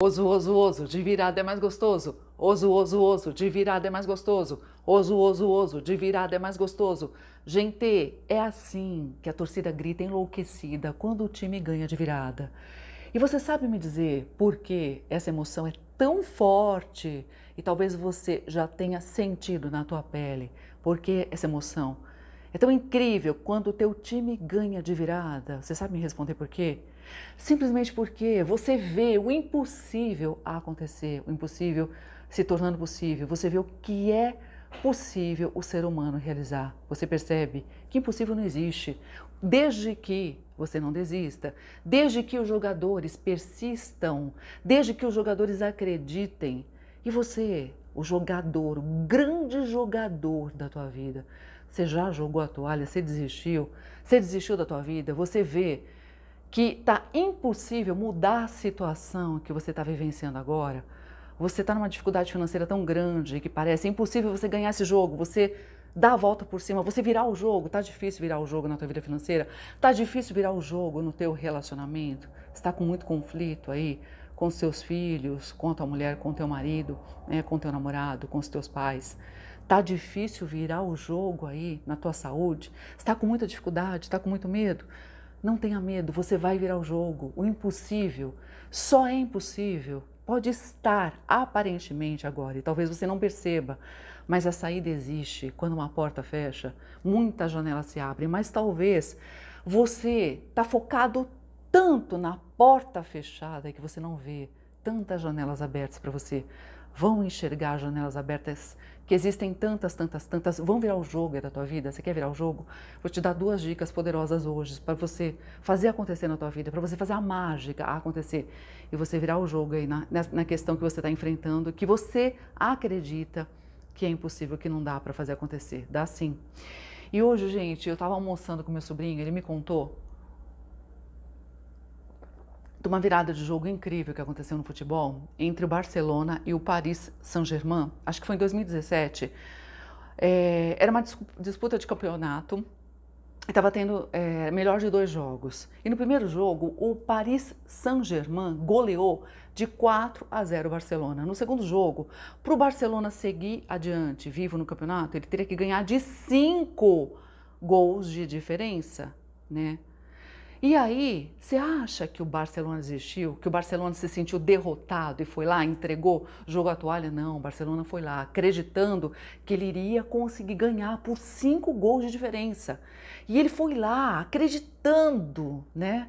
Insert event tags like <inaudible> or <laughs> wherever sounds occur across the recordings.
Oso, oso, oso, de virada é mais gostoso. Oso, oso, oso, de virada é mais gostoso. Oso, oso, oso, de virada é mais gostoso. Gente, é assim que a torcida grita enlouquecida quando o time ganha de virada. E você sabe me dizer por que essa emoção é tão forte e talvez você já tenha sentido na tua pele por que essa emoção é tão incrível quando o teu time ganha de virada? Você sabe me responder por quê? Simplesmente porque você vê o impossível acontecer, o impossível se tornando possível. Você vê o que é possível o ser humano realizar. Você percebe que impossível não existe, desde que você não desista, desde que os jogadores persistam, desde que os jogadores acreditem. E você, o jogador, o grande jogador da tua vida, você já jogou a toalha, você desistiu, você desistiu da tua vida, você vê que está impossível mudar a situação que você está vivenciando agora, você está numa dificuldade financeira tão grande que parece impossível você ganhar esse jogo, você dar a volta por cima, você virar o jogo, Está difícil virar o jogo na tua vida financeira, Está difícil virar o jogo no teu relacionamento, está com muito conflito aí com seus filhos, com tua mulher, com teu marido, né, com teu namorado, com os teus pais. Está difícil virar o jogo aí na tua saúde, está com muita dificuldade, está com muito medo. Não tenha medo, você vai virar o jogo. O impossível só é impossível. Pode estar aparentemente agora e talvez você não perceba, mas a saída existe. Quando uma porta fecha, muitas janelas se abrem, mas talvez você está focado tanto na porta fechada que você não vê tantas janelas abertas para você vão enxergar janelas abertas que existem tantas, tantas, tantas, vão virar o jogo da tua vida. Você quer virar o jogo? Vou te dar duas dicas poderosas hoje para você fazer acontecer na tua vida, para você fazer a mágica acontecer e você virar o jogo aí na, na questão que você está enfrentando, que você acredita que é impossível, que não dá para fazer acontecer. Dá sim. E hoje, gente, eu estava almoçando com meu sobrinho, ele me contou de uma virada de jogo incrível que aconteceu no futebol entre o Barcelona e o Paris Saint-Germain, acho que foi em 2017. É, era uma disputa de campeonato estava tendo é, melhor de dois jogos. E no primeiro jogo, o Paris Saint-Germain goleou de 4 a 0 o Barcelona. No segundo jogo, para o Barcelona seguir adiante, vivo no campeonato, ele teria que ganhar de 5 gols de diferença, né? E aí, você acha que o Barcelona desistiu? Que o Barcelona se sentiu derrotado e foi lá, entregou, jogou a toalha? Não, o Barcelona foi lá, acreditando que ele iria conseguir ganhar por cinco gols de diferença. E ele foi lá, acreditando, né?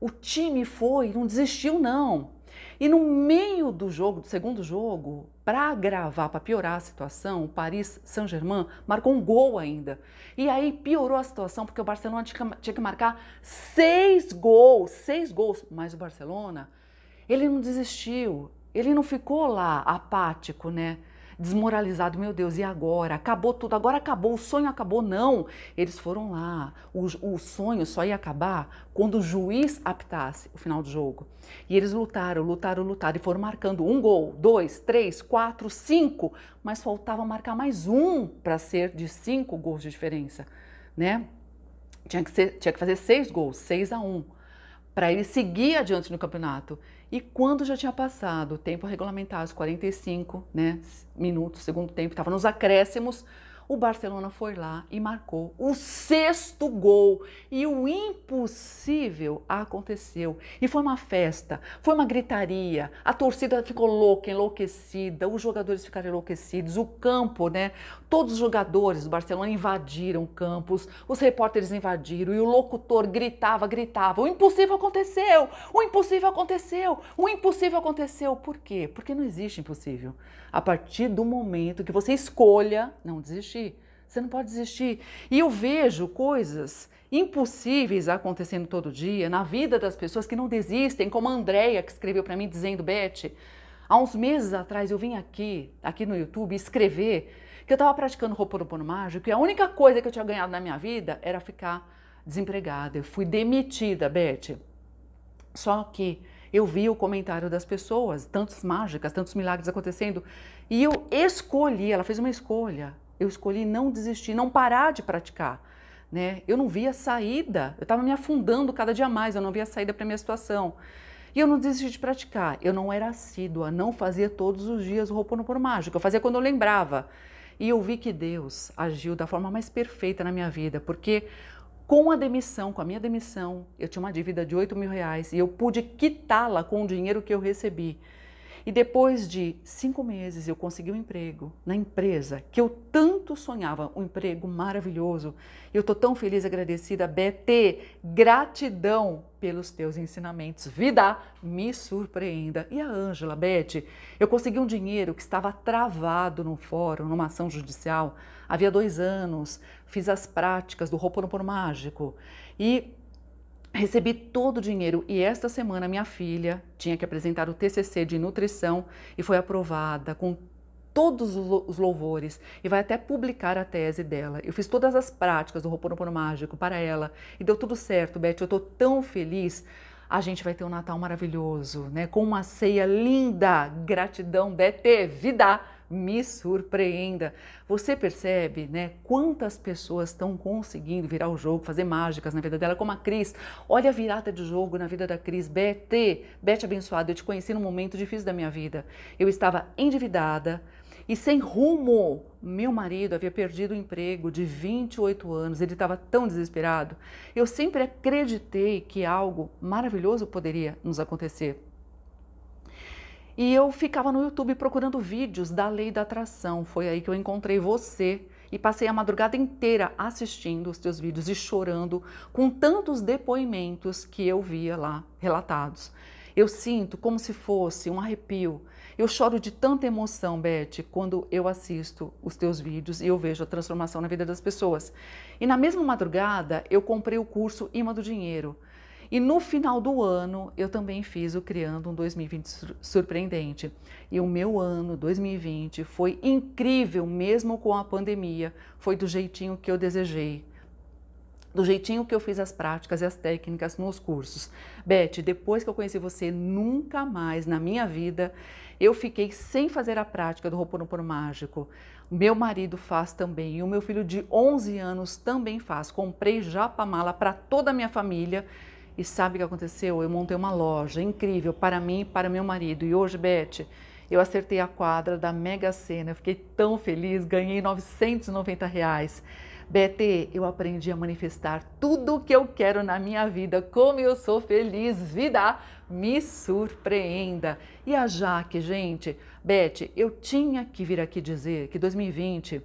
O time foi, não desistiu, não. E no meio do jogo, do segundo jogo, para agravar, para piorar a situação, o Paris Saint-Germain marcou um gol ainda. E aí piorou a situação, porque o Barcelona tinha que marcar seis gols, seis gols. Mas o Barcelona, ele não desistiu, ele não ficou lá apático, né? desmoralizado. Meu Deus, e agora? Acabou tudo, agora acabou, o sonho acabou. Não, eles foram lá. O, o sonho só ia acabar quando o juiz aptasse o final do jogo. E eles lutaram, lutaram, lutaram e foram marcando um gol, dois, três, quatro, cinco, mas faltava marcar mais um para ser de cinco gols de diferença, né? Tinha que, ser, tinha que fazer seis gols, seis a um, para ele seguir adiante no campeonato. E quando já tinha passado o tempo regulamentar, os 45 né, minutos, segundo tempo, estava nos acréscimos, o Barcelona foi lá e marcou o sexto gol. E o impossível aconteceu. E foi uma festa, foi uma gritaria. A torcida ficou louca, enlouquecida, os jogadores ficaram enlouquecidos, o campo, né? Todos os jogadores do Barcelona invadiram campos, os repórteres invadiram e o locutor gritava, gritava: o impossível aconteceu! O impossível aconteceu! O impossível aconteceu! Por quê? Porque não existe impossível. A partir do momento que você escolha não desistir, desistir. Você não pode desistir. E eu vejo coisas impossíveis acontecendo todo dia na vida das pessoas que não desistem, como a Andrea que escreveu para mim dizendo, Beth, há uns meses atrás eu vim aqui, aqui no YouTube, escrever que eu estava praticando Ho'oponopono mágico e a única coisa que eu tinha ganhado na minha vida era ficar desempregada. Eu fui demitida, Beth. Só que eu vi o comentário das pessoas, tantas mágicas, tantos milagres acontecendo, e eu escolhi, ela fez uma escolha eu escolhi não desistir, não parar de praticar. Né? Eu não via saída, eu estava me afundando cada dia mais, eu não via saída para minha situação. E eu não desisti de praticar, eu não era assídua, não fazia todos os dias o Ho'oponopono mágico, eu fazia quando eu lembrava. E eu vi que Deus agiu da forma mais perfeita na minha vida, porque com a demissão, com a minha demissão, eu tinha uma dívida de 8 mil reais e eu pude quitá-la com o dinheiro que eu recebi. E depois de cinco meses eu consegui um emprego na empresa que eu tanto sonhava, um emprego maravilhoso. Eu estou tão feliz e agradecida, BT. Gratidão pelos teus ensinamentos. Vida, me surpreenda. E a Ângela, Bete, eu consegui um dinheiro que estava travado num fórum, numa ação judicial, havia dois anos. Fiz as práticas do Roponopono Mágico. E Recebi todo o dinheiro e esta semana minha filha tinha que apresentar o TCC de nutrição e foi aprovada com todos os louvores e vai até publicar a tese dela. Eu fiz todas as práticas do Roponopono Mágico para ela e deu tudo certo, Beth. Eu estou tão feliz. A gente vai ter um Natal maravilhoso, né? Com uma ceia linda. Gratidão, Beth. Vida! me surpreenda. Você percebe, né, quantas pessoas estão conseguindo virar o jogo, fazer mágicas na vida dela, como a Cris. Olha a virada de jogo na vida da Cris. Bete, Bete abençoada, eu te conheci num momento difícil da minha vida. Eu estava endividada, e sem rumo. Meu marido havia perdido o emprego de 28 anos, ele estava tão desesperado. Eu sempre acreditei que algo maravilhoso poderia nos acontecer. E eu ficava no YouTube procurando vídeos da lei da atração. Foi aí que eu encontrei você e passei a madrugada inteira assistindo os teus vídeos e chorando com tantos depoimentos que eu via lá relatados. Eu sinto como se fosse um arrepio. Eu choro de tanta emoção, Beth, quando eu assisto os teus vídeos e eu vejo a transformação na vida das pessoas. E na mesma madrugada, eu comprei o curso Ima do Dinheiro. E no final do ano, eu também fiz o Criando um 2020 Surpreendente. E o meu ano 2020 foi incrível, mesmo com a pandemia. Foi do jeitinho que eu desejei, do jeitinho que eu fiz as práticas e as técnicas nos cursos. Beth, depois que eu conheci você, nunca mais na minha vida eu fiquei sem fazer a prática do Roponopono Mágico. Meu marido faz também e o meu filho de 11 anos também faz. Comprei japa mala para toda a minha família e sabe o que aconteceu? Eu montei uma loja incrível para mim e para meu marido. E hoje, Beth, eu acertei a quadra da Mega Sena. Eu fiquei tão feliz, ganhei 990 reais. BT, eu aprendi a manifestar tudo o que eu quero na minha vida, como eu sou feliz, vida, me surpreenda. E a Jaque, gente, Beth, eu tinha que vir aqui dizer que 2020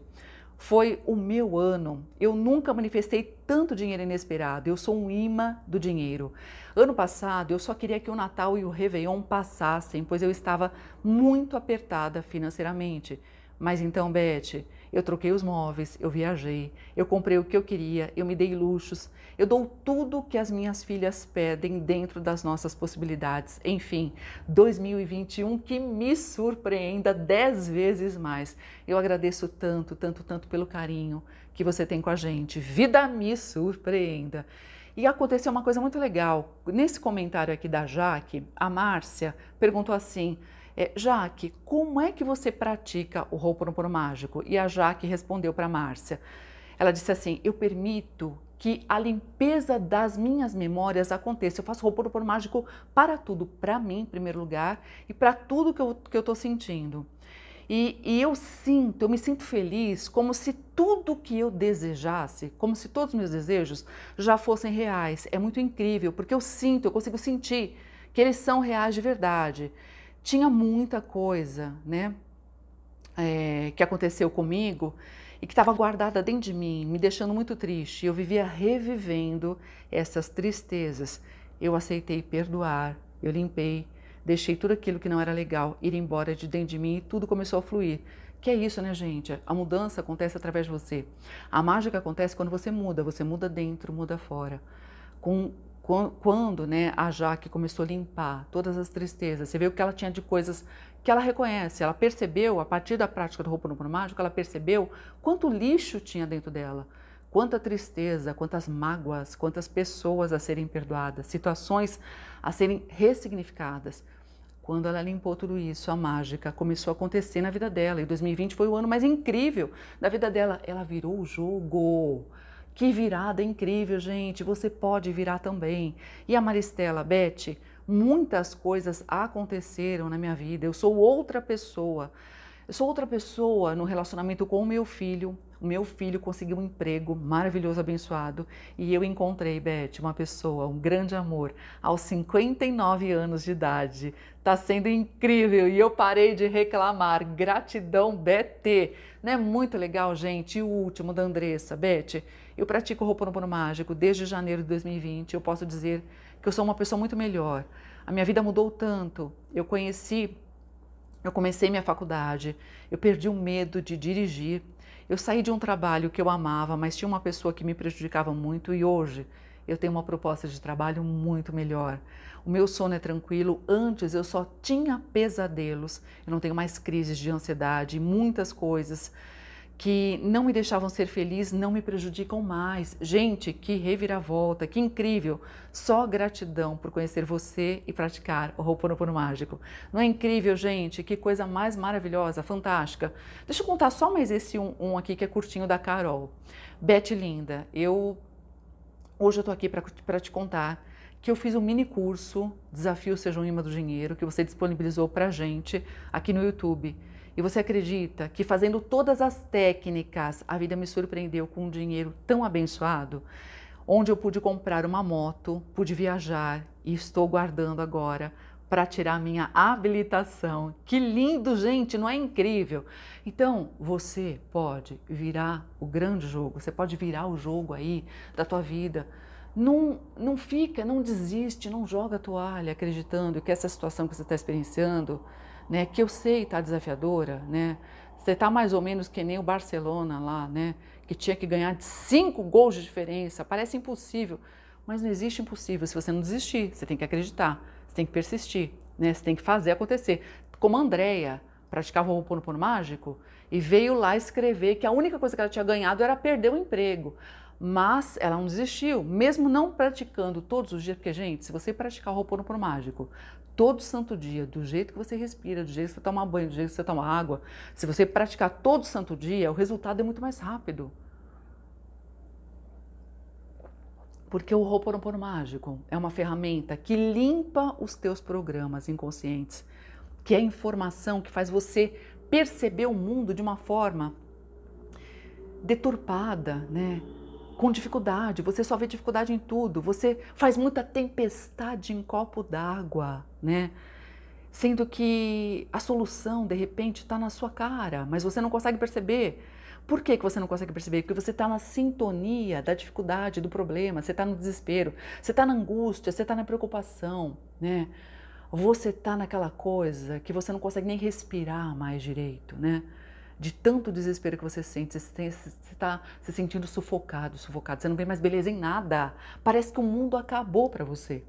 foi o meu ano. Eu nunca manifestei tanto dinheiro inesperado. Eu sou um imã do dinheiro. Ano passado, eu só queria que o Natal e o Réveillon passassem, pois eu estava muito apertada financeiramente. Mas então, Beth, eu troquei os móveis, eu viajei, eu comprei o que eu queria, eu me dei luxos, eu dou tudo que as minhas filhas pedem dentro das nossas possibilidades. Enfim, 2021 que me surpreenda dez vezes mais. Eu agradeço tanto, tanto, tanto pelo carinho que você tem com a gente. Vida me surpreenda. E aconteceu uma coisa muito legal. Nesse comentário aqui da Jaque, a Márcia perguntou assim. É, Jaque, como é que você pratica o Ho'oponopono mágico? E a Jaque respondeu para Márcia. Ela disse assim: Eu permito que a limpeza das minhas memórias aconteça. Eu faço Ho'oponopono mágico para tudo, para mim em primeiro lugar e para tudo que eu estou que eu tô sentindo. E, e, eu sinto, eu me sinto feliz como se tudo que eu desejasse, como se todos os meus desejos já fossem reais. É muito incrível, porque eu sinto, eu consigo sentir que eles são reais de verdade tinha muita coisa, né? É, que aconteceu comigo e que estava guardada dentro de mim, me deixando muito triste. Eu vivia revivendo essas tristezas. Eu aceitei perdoar, eu limpei, deixei tudo aquilo que não era legal ir embora de dentro de mim e tudo começou a fluir. Que é isso, né, gente? A mudança acontece através de você. A mágica acontece quando você muda, você muda dentro, muda fora. Com quando né, a Jaque começou a limpar todas as tristezas, você vê o que ela tinha de coisas que ela reconhece, ela percebeu, a partir da prática do Ho'oponopono mágico, ela percebeu quanto lixo tinha dentro dela, quanta tristeza, quantas mágoas, quantas pessoas a serem perdoadas, situações a serem ressignificadas. Quando ela limpou tudo isso, a mágica começou a acontecer na vida dela. E 2020 foi o ano mais incrível da vida dela. Ela virou o jogo. Que virada incrível, gente! Você pode virar também. E a Maristela, Beth, muitas coisas aconteceram na minha vida. Eu sou outra pessoa. Eu sou outra pessoa no relacionamento com o meu filho. O meu filho conseguiu um emprego maravilhoso, abençoado. E eu encontrei, Beth, uma pessoa, um grande amor, aos 59 anos de idade. Tá sendo incrível e eu parei de reclamar. Gratidão, BT. Não é muito legal, gente? E o último da Andressa, Beth. Eu pratico o Ho'oponopono mágico desde janeiro de 2020. Eu posso dizer que eu sou uma pessoa muito melhor. A minha vida mudou tanto. Eu conheci, eu comecei minha faculdade, eu perdi o medo de dirigir. Eu saí de um trabalho que eu amava, mas tinha uma pessoa que me prejudicava muito e hoje eu tenho uma proposta de trabalho muito melhor. O meu sono é tranquilo. Antes eu só tinha pesadelos. Eu não tenho mais crises de ansiedade, muitas coisas que não me deixavam ser feliz não me prejudicam mais. Gente, que reviravolta, que incrível! Só gratidão por conhecer você e praticar o Ho'oponopono mágico. Não é incrível, gente? Que coisa mais maravilhosa, fantástica. Deixa eu contar só mais esse um, um aqui que é curtinho da Carol. Beth linda, eu hoje eu tô aqui para te contar que eu fiz um mini curso Desafio Seja um Imã do Dinheiro que você disponibilizou para gente aqui no YouTube. E você acredita que fazendo todas as técnicas, a vida me surpreendeu com um dinheiro tão abençoado? Onde eu pude comprar uma moto, pude viajar e estou guardando agora para tirar minha habilitação. Que lindo, gente, não é incrível? Então, você pode virar o grande jogo, você pode virar o jogo aí da tua vida. Não, não fica, não desiste, não joga a toalha acreditando que essa situação que você está experienciando né, que eu sei está desafiadora, né? Você está mais ou menos que nem o Barcelona lá, né? Que tinha que ganhar cinco gols de diferença. Parece impossível, mas não existe impossível se você não desistir. Você tem que acreditar, você tem que persistir, né? Você tem que fazer acontecer. Como a Andrea praticava o pono mágico e veio lá escrever que a única coisa que ela tinha ganhado era perder o emprego mas ela não desistiu, mesmo não praticando todos os dias, porque, gente, se você praticar o Ho'oponopono mágico todo santo dia, do jeito que você respira, do jeito que você toma banho, do jeito que você toma água, se você praticar todo santo dia, o resultado é muito mais rápido. Porque o Ho'oponopono mágico é uma ferramenta que limpa os teus programas inconscientes, que é informação que faz você perceber o mundo de uma forma deturpada, né? com dificuldade, você só vê dificuldade em tudo, você faz muita tempestade em copo d'água, né? Sendo que a solução, de repente, está na sua cara, mas você não consegue perceber. Por que, que você não consegue perceber? Porque você está na sintonia da dificuldade, do problema, você está no desespero, você está na angústia, você está na preocupação, né? Você está naquela coisa que você não consegue nem respirar mais direito, né? de tanto desespero que você sente, você está se sentindo sufocado, sufocado, você não vê mais beleza em nada, parece que o mundo acabou para você.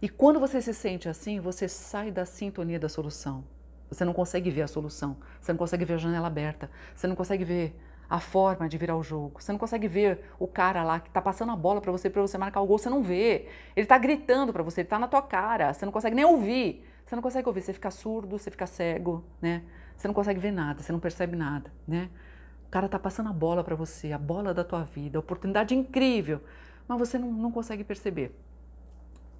E quando você se sente assim, você sai da sintonia da solução. Você não consegue ver a solução, você não consegue ver a janela aberta, você não consegue ver a forma de virar o jogo. Você não consegue ver o cara lá que está passando a bola para você para você marcar o gol, você não vê. Ele está gritando para você, ele está na tua cara, você não consegue nem ouvir. Você não consegue ouvir, você fica surdo, você fica cego, né? Você não consegue ver nada, você não percebe nada, né? O cara tá passando a bola para você, a bola da tua vida, oportunidade incrível, mas você não, não consegue perceber.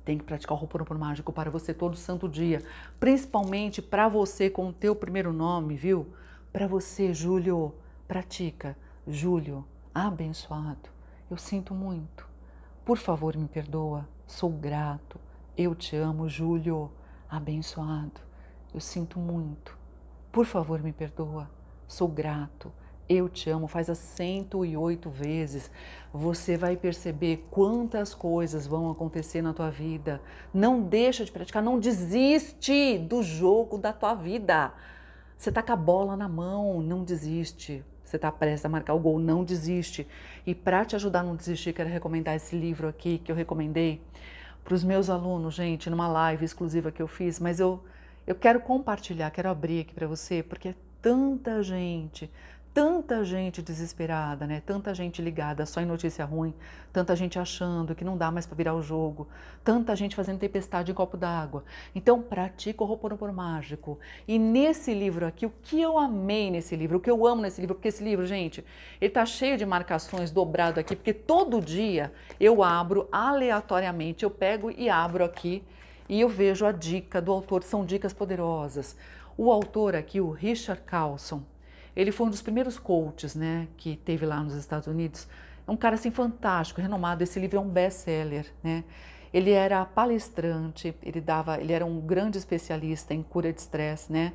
Tem que praticar o Ho'oponopono mágico para você todo santo dia, principalmente para você com o teu primeiro nome, viu? Para você, Júlio, pratica. Júlio, abençoado. Eu sinto muito. Por favor, me perdoa. Sou grato. Eu te amo, Júlio, abençoado. Eu sinto muito. Por favor, me perdoa. Sou grato. Eu te amo. Faz as 108 vezes. Você vai perceber quantas coisas vão acontecer na tua vida. Não deixa de praticar, não desiste do jogo da tua vida. Você está com a bola na mão, não desiste. Você está prestes a marcar o gol, não desiste. E para te ajudar a não desistir, quero recomendar esse livro aqui que eu recomendei para os meus alunos, gente, numa live exclusiva que eu fiz, mas eu eu quero compartilhar, quero abrir aqui para você, porque é tanta gente, tanta gente desesperada, né? Tanta gente ligada só em notícia ruim, tanta gente achando que não dá mais para virar o jogo, tanta gente fazendo tempestade em copo d'água. Então, pratica o Ho'oponopono mágico. E nesse livro aqui, o que eu amei nesse livro, o que eu amo nesse livro, porque esse livro, gente, ele tá cheio de marcações dobrado aqui, porque todo dia eu abro aleatoriamente, eu pego e abro aqui e eu vejo a dica do autor, são dicas poderosas. O autor aqui, o Richard Carlson, ele foi um dos primeiros coaches né, que teve lá nos Estados Unidos. É um cara assim fantástico, renomado. Esse livro é um best-seller. Né? Ele era palestrante, ele dava, ele era um grande especialista em cura de estresse, né?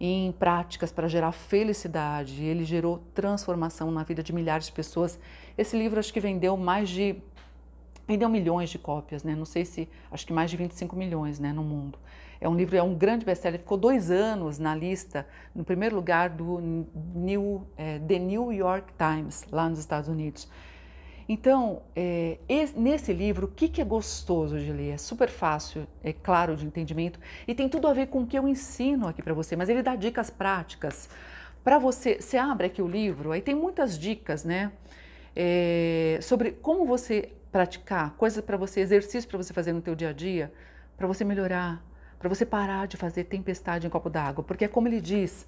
em práticas para gerar felicidade. Ele gerou transformação na vida de milhares de pessoas. Esse livro acho que vendeu mais de Vendeu milhões de cópias, né? Não sei se, acho que mais de 25 milhões, né, no mundo. É um livro, é um grande best-seller. Ficou dois anos na lista, no primeiro lugar do New, é, The New York Times, lá nos Estados Unidos. Então, é, esse, nesse livro, o que, que, é gostoso de ler? É super fácil, é claro de entendimento e tem tudo a ver com o que eu ensino aqui para você, mas ele dá dicas práticas. Para você, você abre aqui o livro, aí tem muitas dicas, né? É, sobre como você praticar, coisas para você, exercícios para você fazer no teu dia a dia, para você melhorar, para você parar de fazer tempestade em copo d'água, porque é como ele diz,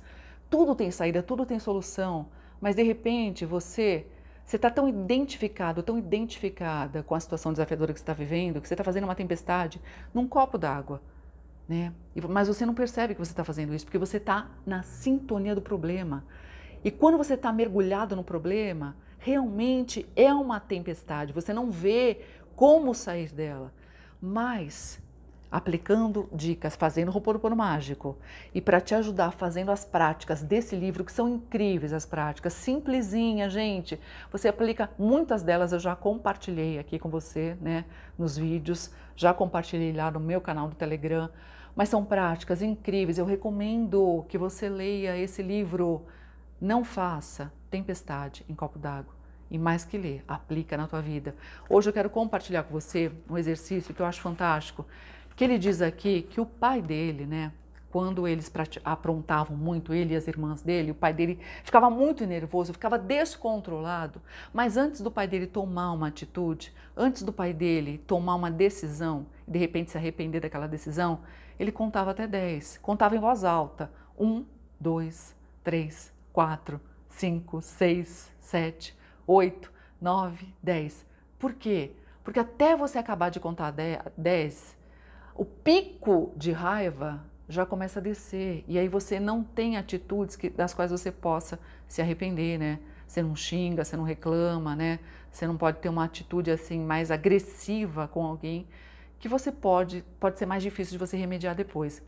tudo tem saída, tudo tem solução, mas de repente você você está tão identificado, tão identificada com a situação desafiadora que você está vivendo, que você está fazendo uma tempestade num copo d'água, né? Mas você não percebe que você está fazendo isso, porque você está na sintonia do problema. E quando você está mergulhado no problema, realmente é uma tempestade, você não vê como sair dela. Mas aplicando dicas, fazendo Ho'oponopono mágico e para te ajudar fazendo as práticas desse livro que são incríveis as práticas, simplesinha, gente. Você aplica muitas delas, eu já compartilhei aqui com você, né, nos vídeos, já compartilhei lá no meu canal do Telegram, mas são práticas incríveis. Eu recomendo que você leia esse livro não faça tempestade em copo d'água. E mais que ler, aplica na tua vida. Hoje eu quero compartilhar com você um exercício que eu acho fantástico, que ele diz aqui que o pai dele, né, quando eles aprontavam muito, ele e as irmãs dele, o pai dele ficava muito nervoso, ficava descontrolado. Mas antes do pai dele tomar uma atitude, antes do pai dele tomar uma decisão, de repente se arrepender daquela decisão, ele contava até 10, contava em voz alta: um, dois, três, 4, 5, 6, 7, 8, 9, 10. Por quê? Porque até você acabar de contar 10, o pico de raiva já começa a descer. E aí você não tem atitudes que, das quais você possa se arrepender, né? Você não xinga, você não reclama, né? Você não pode ter uma atitude assim mais agressiva com alguém que você pode, pode ser mais difícil de você remediar depois.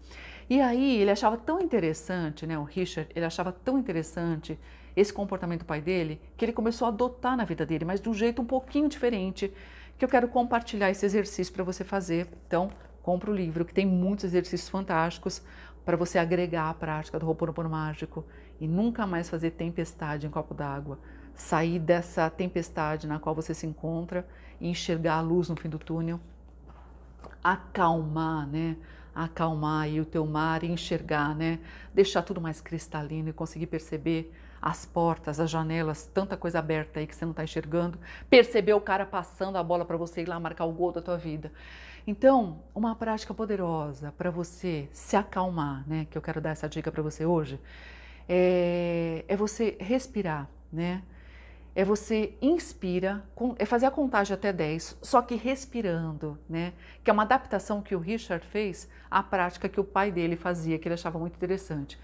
E aí ele achava tão interessante, né, o Richard, ele achava tão interessante esse comportamento do pai dele, que ele começou a adotar na vida dele, mas de um jeito um pouquinho diferente, que eu quero compartilhar esse exercício para você fazer. Então, compra o livro, que tem muitos exercícios fantásticos para você agregar a prática do Ho'oponopono mágico e nunca mais fazer tempestade em copo d'água. Sair dessa tempestade na qual você se encontra e enxergar a luz no fim do túnel. Acalmar, né? acalmar aí o teu mar e enxergar, né? Deixar tudo mais cristalino e conseguir perceber as portas, as janelas, tanta coisa aberta aí que você não está enxergando. Perceber o cara passando a bola para você ir lá marcar o gol da tua vida. Então, uma prática poderosa para você se acalmar, né? Que eu quero dar essa dica para você hoje. É, é você respirar, né? é você inspira, é fazer a contagem até 10, só que respirando, né? Que é uma adaptação que o Richard fez à prática que o pai dele fazia, que ele achava muito interessante.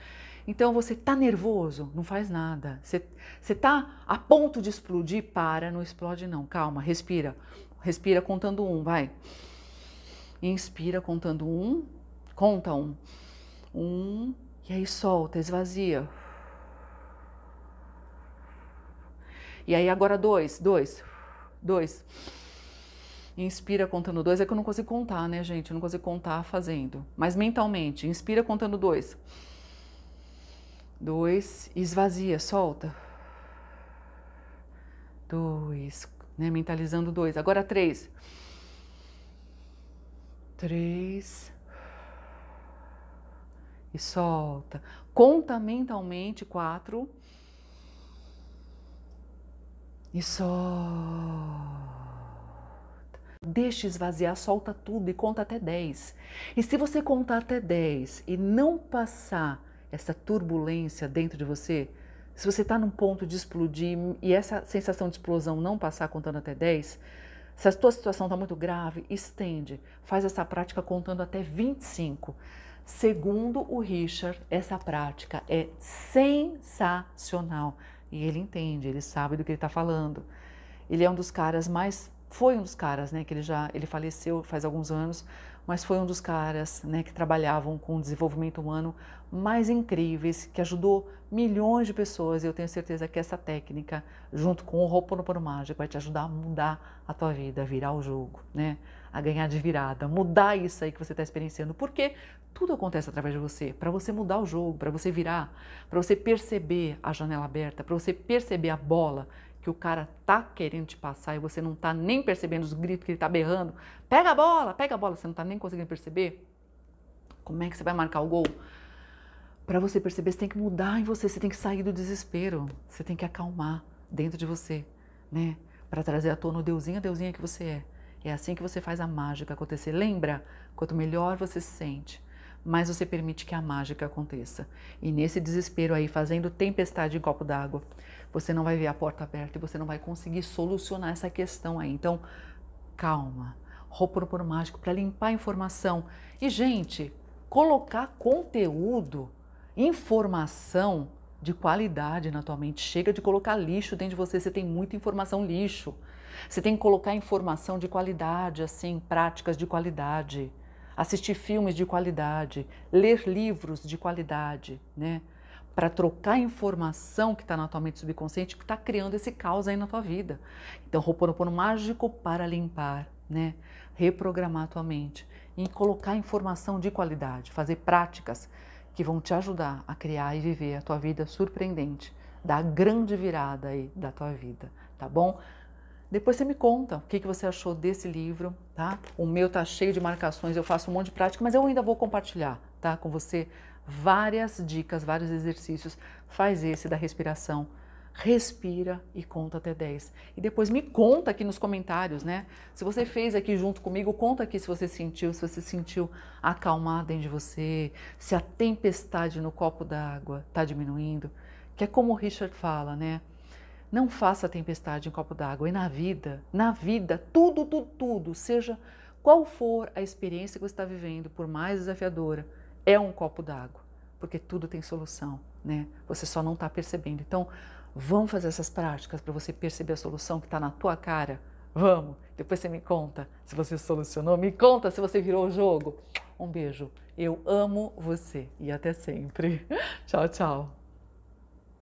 Então você tá nervoso, não faz nada. Você, você tá a ponto de explodir, para, não explode não. Calma, respira. Respira contando um, vai. Inspira contando um, conta um. Um, e aí solta, esvazia. E aí agora dois, dois, dois. Inspira contando dois. É que eu não consigo contar, né, gente? Eu não consigo contar fazendo. Mas mentalmente, inspira contando dois. Dois, esvazia, solta. Dois, né? Mentalizando dois. Agora três. Três. E solta. Conta mentalmente quatro. E solta. Deixa esvaziar, solta tudo e conta até 10. E se você contar até 10 e não passar essa turbulência dentro de você, se você está num ponto de explodir e essa sensação de explosão não passar contando até 10, se a tua situação está muito grave, estende. Faz essa prática contando até 25. Segundo o Richard, essa prática é sensacional. E ele entende, ele sabe do que ele está falando. Ele é um dos caras mais. Foi um dos caras, né? Que ele já ele faleceu faz alguns anos, mas foi um dos caras né, que trabalhavam com desenvolvimento humano mais incríveis, que ajudou milhões de pessoas. E eu tenho certeza que essa técnica, junto com o Ho'oponopono Mágico, vai te ajudar a mudar a tua vida, virar o jogo, né? a ganhar de virada, mudar isso aí que você está experienciando, porque tudo acontece através de você, para você mudar o jogo, para você virar, para você perceber a janela aberta, para você perceber a bola que o cara tá querendo te passar e você não tá nem percebendo os gritos que ele tá berrando. Pega a bola, pega a bola, você não tá nem conseguindo perceber. Como é que você vai marcar o gol? Para você perceber, você tem que mudar em você, você tem que sair do desespero, você tem que acalmar dentro de você, né? Para trazer à tona o deusinho, a deusinha que você é. É assim que você faz a mágica acontecer. Lembra? Quanto melhor você se sente, mais você permite que a mágica aconteça. E nesse desespero aí, fazendo tempestade em copo d'água, você não vai ver a porta aberta e você não vai conseguir solucionar essa questão aí. Então, calma. Roupa por mágico para limpar a informação. E, gente, colocar conteúdo, informação de qualidade na tua mente. Chega de colocar lixo dentro de você, você tem muita informação lixo. Você tem que colocar informação de qualidade, assim, práticas de qualidade, assistir filmes de qualidade, ler livros de qualidade, né? Para trocar a informação que está na tua mente subconsciente, que está criando esse caos aí na tua vida. Então, Roponopono mágico para limpar, né? Reprogramar a tua mente e colocar informação de qualidade, fazer práticas que vão te ajudar a criar e viver a tua vida surpreendente, dar a grande virada aí da tua vida, tá bom? Depois você me conta o que, que você achou desse livro, tá? O meu tá cheio de marcações, eu faço um monte de prática, mas eu ainda vou compartilhar, tá? Com você várias dicas, vários exercícios. Faz esse da respiração. Respira e conta até 10. E depois me conta aqui nos comentários, né? Se você fez aqui junto comigo, conta aqui se você sentiu, se você sentiu acalmar dentro de você, se a tempestade no copo d'água tá diminuindo. Que é como o Richard fala, né? Não faça tempestade em copo d'água. E na vida, na vida, tudo, tudo, tudo, seja qual for a experiência que você está vivendo, por mais desafiadora, é um copo d'água, porque tudo tem solução, né? Você só não está percebendo. Então, vamos fazer essas práticas para você perceber a solução que está na tua cara. Vamos. Depois você me conta se você solucionou, me conta se você virou o jogo. Um beijo. Eu amo você e até sempre. <laughs> tchau, tchau.